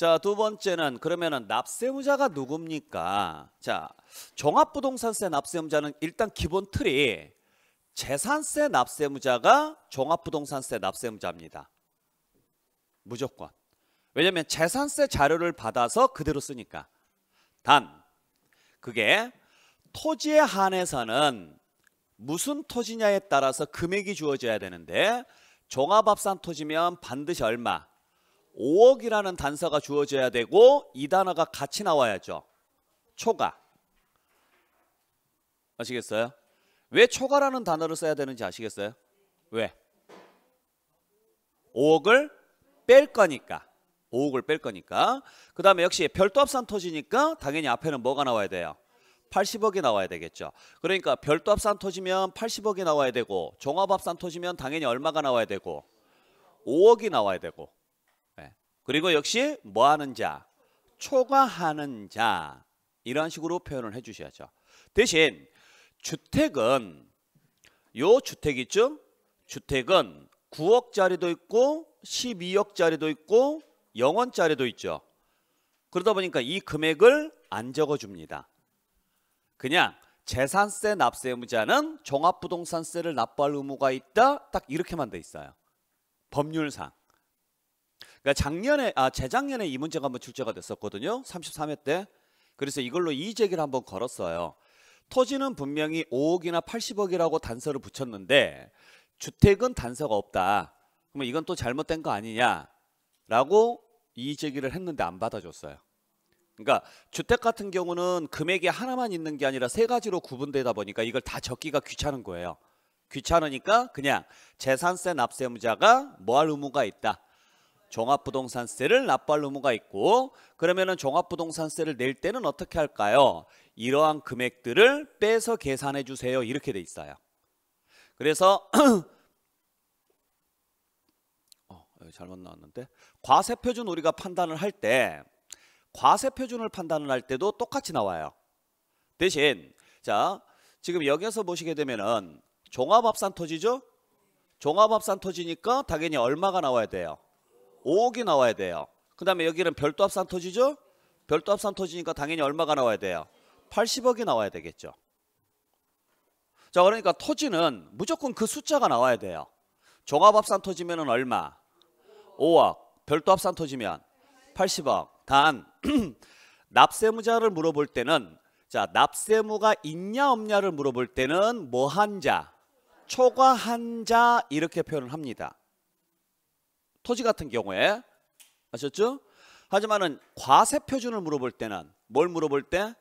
자, 두 번째는 그러면은 납세무자가 누굽니까? 자, 종합부동산세 납세무자는 일단 기본 틀이 재산세 납세무자가 종합부동산세 납세무자입니다 무조건. 왜냐면 재산세 자료를 받아서 그대로 쓰니까. 단 그게 토지에 한해서는 무슨 토지냐에 따라서 금액이 주어져야 되는데 종합합산 토지면 반드시 얼마? 5억이라는 단서가 주어져야 되고 이 단어가 같이 나와야죠. 초과. 아시겠어요? 왜 초과라는 단어를 써야 되는지 아시겠어요? 왜? 5억을 뺄 거니까. 5억을 뺄 거니까. 그 다음에 역시 별도 합산 토지니까 당연히 앞에는 뭐가 나와야 돼요? 80억이 나와야 되겠죠. 그러니까 별도 합산 토지면 80억이 나와야 되고 종합 합산 토지면 당연히 얼마가 나와야 되고 5억이 나와야 되고 그리고 역시 뭐 하는 자? 초과하는 자. 이런 식으로 표현을 해 주셔야죠. 대신 주택은 요 주택 있죠? 주택은 9억짜리도 있고 12억짜리도 있고 0원짜리도 있죠. 그러다 보니까 이 금액을 안 적어줍니다. 그냥 재산세 납세 의무자는 종합부동산세를 납부할 의무가 있다 딱 이렇게만 돼 있어요. 법률상. 그러니까 작년에 아 재작년에 이 문제가 한번 출제가 됐었거든요. 33회 때. 그래서 이걸로 이의제기를 한번 걸었어요. 토지는 분명히 5억이나 80억이라고 단서를 붙였는데 주택은 단서가 없다. 그러면 이건 또 잘못된 거 아니냐라고 이의제기를 했는데 안 받아줬어요. 그러니까 주택 같은 경우는 금액이 하나만 있는 게 아니라 세 가지로 구분되다 보니까 이걸 다 적기가 귀찮은 거예요. 귀찮으니까 그냥 재산세 납세무자가 뭐 할 의무가 있다. 종합부동산세를 납부할 의무가 있고 그러면은 종합부동산세를 낼 때는 어떻게 할까요? 이러한 금액들을 빼서 계산해 주세요. 이렇게 돼 있어요. 그래서 어, 잘못 나왔는데 과세 표준 우리가 판단을 할 때 과세 표준을 판단을 할 때도 똑같이 나와요. 대신 자 지금 여기에서 보시게 되면은 종합합산 토지죠? 종합합산 토지니까 당연히 얼마가 나와야 돼요? 5억이 나와야 돼요. 그 다음에 여기는 별도 합산 토지죠? 별도 합산 토지니까 당연히 얼마가 나와야 돼요? 80억이 나와야 되겠죠. 자 그러니까 토지는 무조건 그 숫자가 나와야 돼요. 종합합산 토지면 얼마? 5억. 별도 합산 토지면 80억. 단 납세무자를 물어볼 때는 자 납세무가 있냐 없냐를 물어볼 때는 뭐한 자? 초과한 자 이렇게 표현을 합니다. 토지 같은 경우에 아셨죠? 하지만은 과세 표준을 물어볼 때는 뭘 물어볼 때?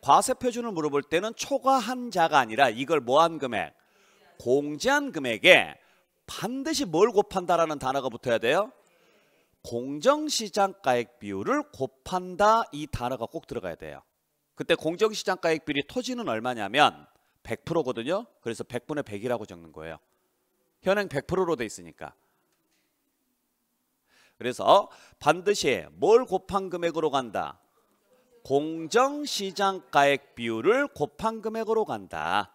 과세 표준을 물어볼 때는 초과한 자가 아니라 이걸 뭐한 금액? 공제한 금액에 반드시 뭘 곱한다라는 단어가 붙어야 돼요? 공정시장가액 비율을 곱한다 이 단어가 꼭 들어가야 돼요. 그때 공정시장가액 비율이 토지는 얼마냐면 100%거든요. 그래서 100분의 100이라고 적는 거예요. 현행 100%로 돼 있으니까. 그래서 반드시 뭘 곱한 금액으로 간다? 공정시장가액 비율을 곱한 금액으로 간다.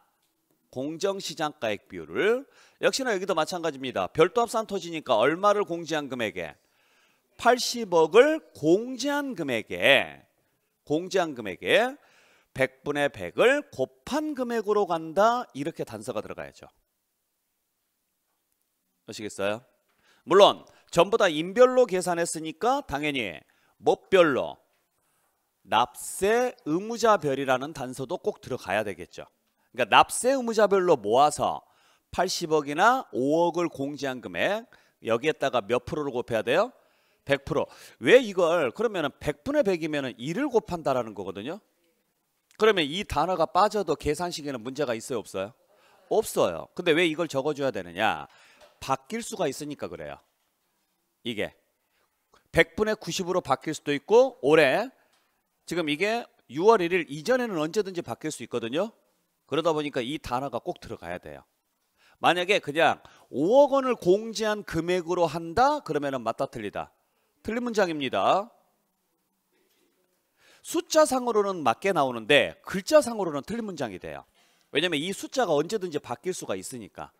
공정시장가액 비율을 역시나 여기도 마찬가지입니다. 별도합산 토지니까 얼마를 공제한 금액에 80억을 공제한 금액에 공제한 금액에 100분의 100을 곱한 금액으로 간다 이렇게 단서가 들어가야죠. 아시겠어요? 물론 전부 다 인별로 계산했으니까 당연히 못별로 납세 의무자별이라는 단서도 꼭 들어가야 되겠죠. 그러니까 납세 의무자별로 모아서 80억이나 5억을 공제한 금액 여기에다가 몇 프로를 곱해야 돼요? 100%. 왜 이걸 그러면 100분의 100이면 2를 곱한다라는 거거든요. 그러면 이 단어가 빠져도 계산식에는 문제가 있어요 없어요? 없어요. 근데 왜 이걸 적어줘야 되느냐? 바뀔 수가 있으니까 그래요. 이게 100분의 90으로 바뀔 수도 있고 올해 지금 이게 6월 1일 이전에는 언제든지 바뀔 수 있거든요. 그러다 보니까 이 단어가 꼭 들어가야 돼요. 만약에 그냥 5억 원을 공제한 금액으로 한다 그러면 맞다 틀리다. 틀린 문장입니다. 숫자상으로는 맞게 나오는데 글자상으로는 틀린 문장이 돼요. 왜냐면 이 숫자가 언제든지 바뀔 수가 있으니까.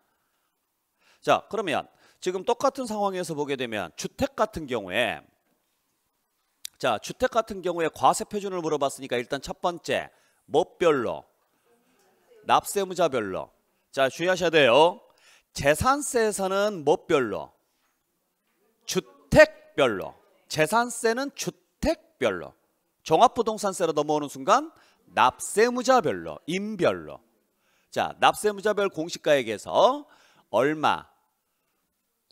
자 그러면 지금 똑같은 상황에서 보게 되면 주택 같은 경우에 자 주택 같은 경우에 과세 표준을 물어봤으니까 일단 첫 번째 뭐별로 납세무자별로 자 주의하셔야 돼요 재산세에서는 뭐별로 주택별로 재산세는 주택별로 종합부동산세로 넘어오는 순간 납세무자별로 임별로 자 납세무자별 공시가액에서 얼마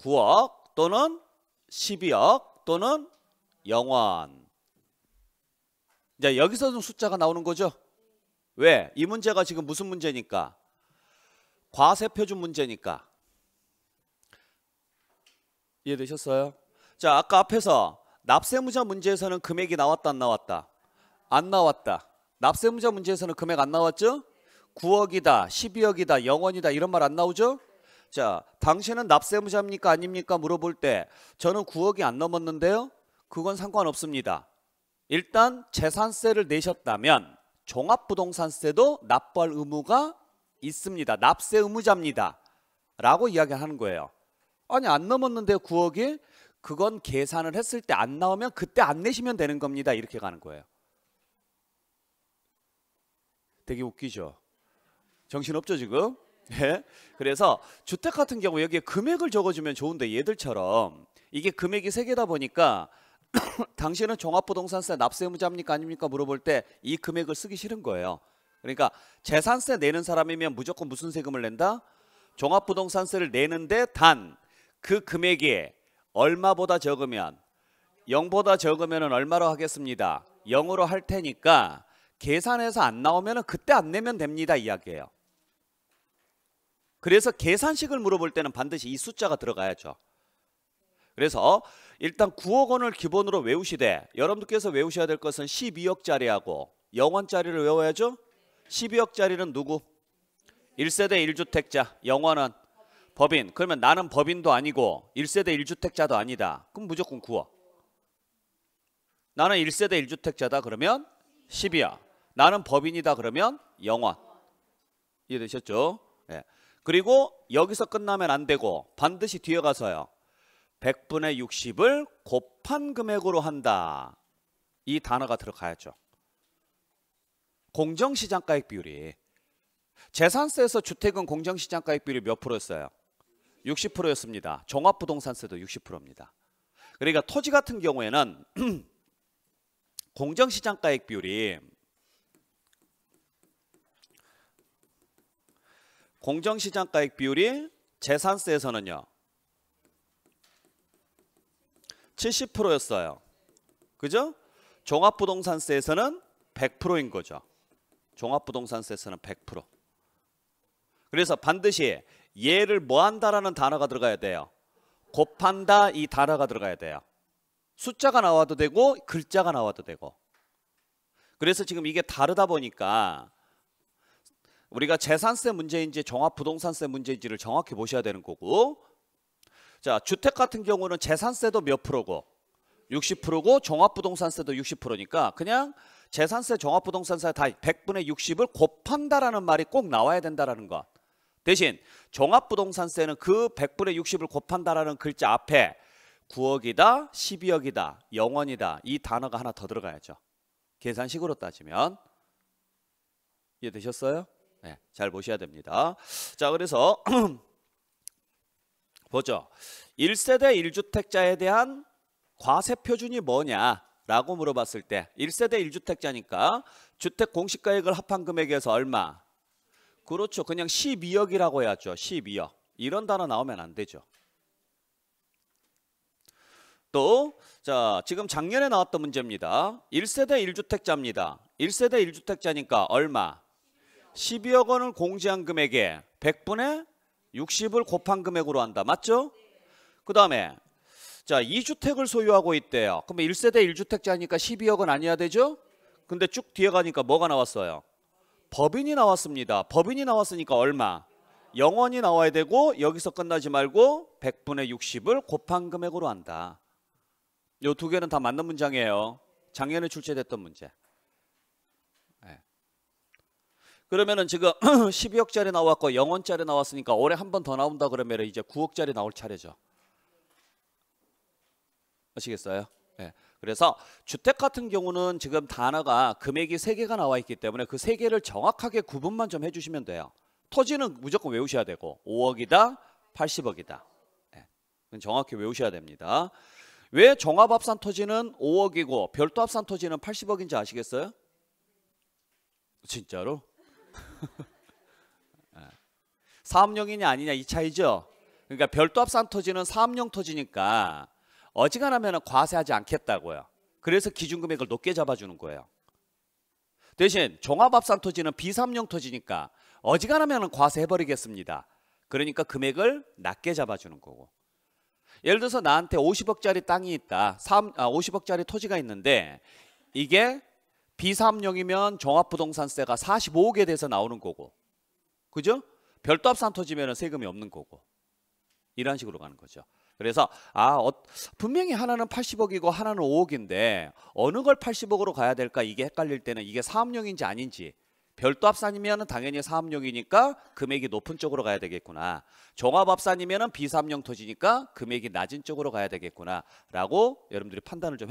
9억 또는 12억 또는 0원. 이제 여기서 숫자가 나오는 거죠. 왜? 이 문제가 지금 무슨 문제니까? 과세 표준 문제니까. 이해되셨어요? 자, 아까 앞에서 납세무자 문제에서는 금액이 나왔다 안 나왔다? 안 나왔다. 납세무자 문제에서는 금액 안 나왔죠? 9억이다, 12억이다, 0원이다 이런 말 안 나오죠? 자, 당신은 납세무자입니까? 아닙니까? 물어볼 때 저는 9억이 안 넘었는데요. 그건 상관없습니다. 일단 재산세를 내셨다면 종합부동산세도 납부할 의무가 있습니다. 납세 의무자입니다. 라고 이야기하는 거예요. 아니 안 넘었는데 9억이 그건 계산을 했을 때 안 나오면 그때 안 내시면 되는 겁니다. 이렇게 가는 거예요. 되게 웃기죠. 정신없죠 지금? 예? 그래서 주택 같은 경우 여기에 금액을 적어주면 좋은데 얘들처럼 이게 금액이 세 개다 보니까 당신은 종합부동산세 납세 의무자입니까 아닙니까 물어볼 때 이 금액을 쓰기 싫은 거예요. 그러니까 재산세 내는 사람이면 무조건 무슨 세금을 낸다? 종합부동산세를 내는데 단 그 금액이 얼마보다 적으면 0보다 적으면 얼마로 하겠습니다. 0으로 할 테니까 계산해서 안 나오면 그때 안 내면 됩니다 이야기예요. 그래서 계산식을 물어볼 때는 반드시 이 숫자가 들어가야죠. 그래서 일단 9억 원을 기본으로 외우시되 여러분들께서 외우셔야 될 것은 12억짜리하고 0원짜리를 외워야죠. 12억짜리는 누구? 1세대 1주택자 0원은 법인. 그러면 나는 법인도 아니고 1세대 1주택자도 아니다. 그럼 무조건 9억. 나는 1세대 1주택자다 그러면 1 2이야 나는 법인이다 그러면 0원. 이해되셨죠? 예. 그리고 여기서 끝나면 안 되고 반드시 뒤에 가서요. 100분의 60을 곱한 금액으로 한다. 이 단어가 들어가야죠. 공정시장가액 비율이 재산세에서 주택은 공정시장가액 비율이 몇 프로였어요? 60%였습니다. 종합부동산세도 60%입니다. 그러니까 토지 같은 경우에는 공정시장가액 비율이 공정시장가액 비율이 재산세에서는요. 70%였어요. 그죠? 종합부동산세에서는 100%인 거죠. 종합부동산세에서는 100%. 그래서 반드시 얘를 뭐 한다라는 단어가 들어가야 돼요. 곱한다 이 단어가 들어가야 돼요. 숫자가 나와도 되고 글자가 나와도 되고. 그래서 지금 이게 다르다 보니까 우리가 재산세 문제인지 종합부동산세 문제인지를 정확히 보셔야 되는 거고 자 주택 같은 경우는 재산세도 몇 프로고 60%고 종합부동산세도 60%니까 그냥 재산세 종합부동산세 다 100분의 60을 곱한다라는 말이 꼭 나와야 된다라는 것 대신 종합부동산세는 그 100분의 60을 곱한다라는 글자 앞에 9억이다 12억이다 0원이다 이 단어가 하나 더 들어가야죠 계산식으로 따지면 이해되셨어요? 네, 네, 잘 보셔야 됩니다. 자, 그래서 보죠. 1세대 1주택자에 대한 과세 표준이 뭐냐라고 물어봤을 때 1세대 1주택자니까 주택 공시가액을 합한 금액에서 얼마? 그렇죠. 그냥 12억이라고 해야죠. 12억. 이런 단어 나오면 안 되죠. 또, 자, 지금 작년에 나왔던 문제입니다. 1세대 1주택자입니다. 1세대 1주택자니까 얼마? 12억 원을 공제한 금액에 100분의 60을 곱한 금액으로 한다. 맞죠? 그 다음에 자 2주택을 소유하고 있대요. 그럼 1세대 1주택자니까 12억은 아니야 되죠? 근데 쭉 뒤에 가니까 뭐가 나왔어요? 법인이 나왔습니다. 법인이 나왔으니까 얼마? 0원이 나와야 되고 여기서 끝나지 말고 100분의 60을 곱한 금액으로 한다. 요 두 개는 다 맞는 문장이에요. 작년에 출제됐던 문제. 그러면은 지금 12억짜리 나왔고 0원짜리 나왔으니까 올해 한 번 더 나온다 그러면 이제 9억짜리 나올 차례죠. 아시겠어요? 네. 그래서 주택 같은 경우는 지금 단어가 금액이 3개가 나와 있기 때문에 그 3개를 정확하게 구분만 좀 해주시면 돼요. 토지는 무조건 외우셔야 되고 5억이다 80억이다. 네. 예. 정확히 외우셔야 됩니다. 왜 종합합산 토지는 5억이고 별도 합산 토지는 80억인지 아시겠어요? 진짜로? 예. 사업용이냐 아니냐 이 차이죠. 그러니까 별도합산 토지는 사업용 토지니까 어지간하면 과세하지 않겠다고요. 그래서 기준금액을 높게 잡아주는 거예요. 대신 종합합산 토지는 비삼용 토지니까 어지간하면 과세해버리겠습니다. 그러니까 금액을 낮게 잡아주는 거고. 예를 들어서 나한테 50억짜리 땅이 있다. 3, 아, 50억짜리 토지가 있는데 이게 비삼0이면 종합부동산세가 45억에 대해서 나오는 거고 그죠? 별도 합산 터지면 세금이 없는 거고 이런 식으로 가는 거죠. 그래서 아 어, 분명히 하나는 80억이고 하나는 5억인데 어느 걸 80억으로 가야 될까 이게 헷갈릴 때는 이게 사업용인지 아닌지 별도 합산이면 당연히 사업용이니까 금액이 높은 쪽으로 가야 되겠구나. 종합 합산이면 비사업용 토지니까 금액이 낮은 쪽으로 가야 되겠구나라고 여러분들이 판단을 좀 해. 주